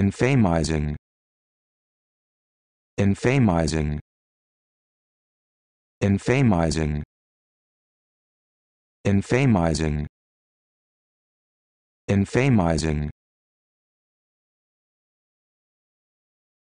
Infamizing. Infamizing. Infamizing. Infamizing. Infamizing.